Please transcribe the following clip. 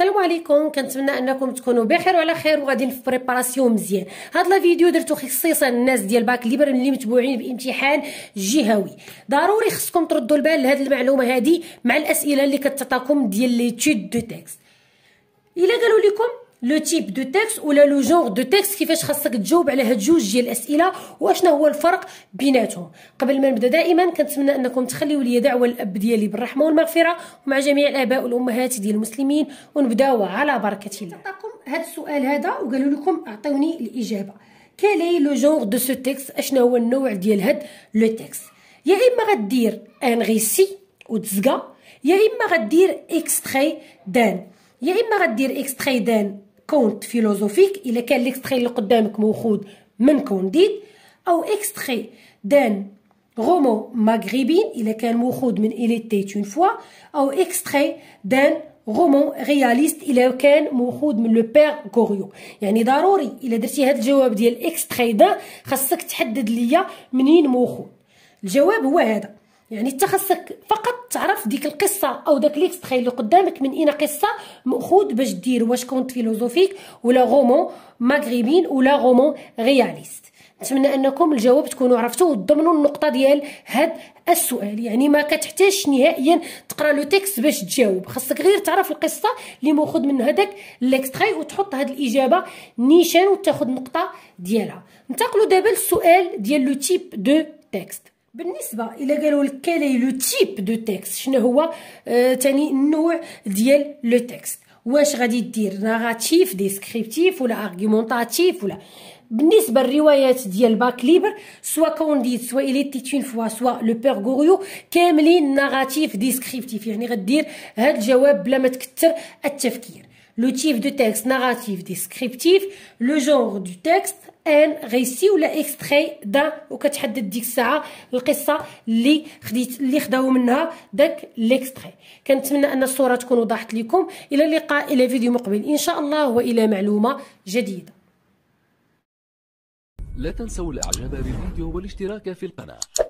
السلام عليكم كنتمنى انكم تكونوا بخير وعلى خير وغاديين في بريباراسيون مزيان هاد لا فيديو درتو خصيصا الناس ديال باك ليبر اللي متبوعين بامتحان جهوي ضروري خصكم تردوا البال لهاد المعلومه هادي مع الاسئله اللي كتعطاكم ديال لي تيد دو تيكست الا قالوا لكم لو تيب دو تيكست ولا لو جونغ دو تيكست كيفاش خاصك تجاوب على هاد جوج ديال الاسئله واشنا هو الفرق بيناتهم قبل ما نبدا دائما كنتمنى انكم تخليو لي دعوه الاب ديالي بالرحمه والمغفره ومع جميع الاباء والامهات ديال المسلمين ونبداو على بركه الله عطاكم هاد السؤال هذا وقالوا لكم اعطوني الاجابه كالي لو جونغ دو سو تيكست اشنا هو النوع ديال هاد لو تيكست يا اما غدير ان ريسي وتزكا يا اما غدير اكستري دان يا اما غدير اكستري دان كونت فيلوزوفيك الا كان ليكستري اللي قدامك موخود من كونديد او اكستري دان رومون مغربي الا كان موخود من إليتيت اون فوا او اكستري دان رومون رياليست الا كان موخود من لو بير كوريو يعني ضروري الا درتي هذا الجواب ديال اكستري دان خاصك تحدد ليا منين موخود الجواب هو هذا يعني انت خاصك فقط تعرف ديك القصه او داك ليكس تخيلو قدامك من اين قصه مأخوذ باش دير واش كونت فيلوزوفيك ولا غومون مغربين ولا غومون رياليست نتمنى انكم الجواب تكونوا عرفتوا وتضمنوا النقطه ديال هاد السؤال يعني ما كتحتاجش نهائيا تقرا لو تيكست باش تجاوب خاصك غير تعرف القصه اللي مأخوذ من هذاك ليكستري وتحط هاد الاجابه نيشان وتاخذ النقطه ديالها ننتقلوا دابا للسؤال ديال لو تيب دو تيكست بالنسبه الى قالوا لك كالي لو تيب دو تيكست شنو هو ثاني آه النوع ديال لو تيكست واش غادي دير ناراتيف ديسكريبتيف ولا ارغومونطاتيف ولا بالنسبه للروايات ديال باك ليبر سوا كونديت سوا اليتيت اون فوا سوا لو غوريو كاملين ناراتيف ديسكريبتيف يعني غدير هاد الجواب بلا ما تكثر التفكير le type de texte narratif descriptif le genre du texte ان récit ولا اكستري d'un وكتحدد ديك الساعه القصه اللي خديت اللي خداو منها داك ليكستري كنتمنى ان الصوره تكون وضحت لكم الى اللقاء الى فيديو مقبل ان شاء الله والى معلومه جديده لا تنسوا الاعجاب بالفيديو والاشتراك في القناه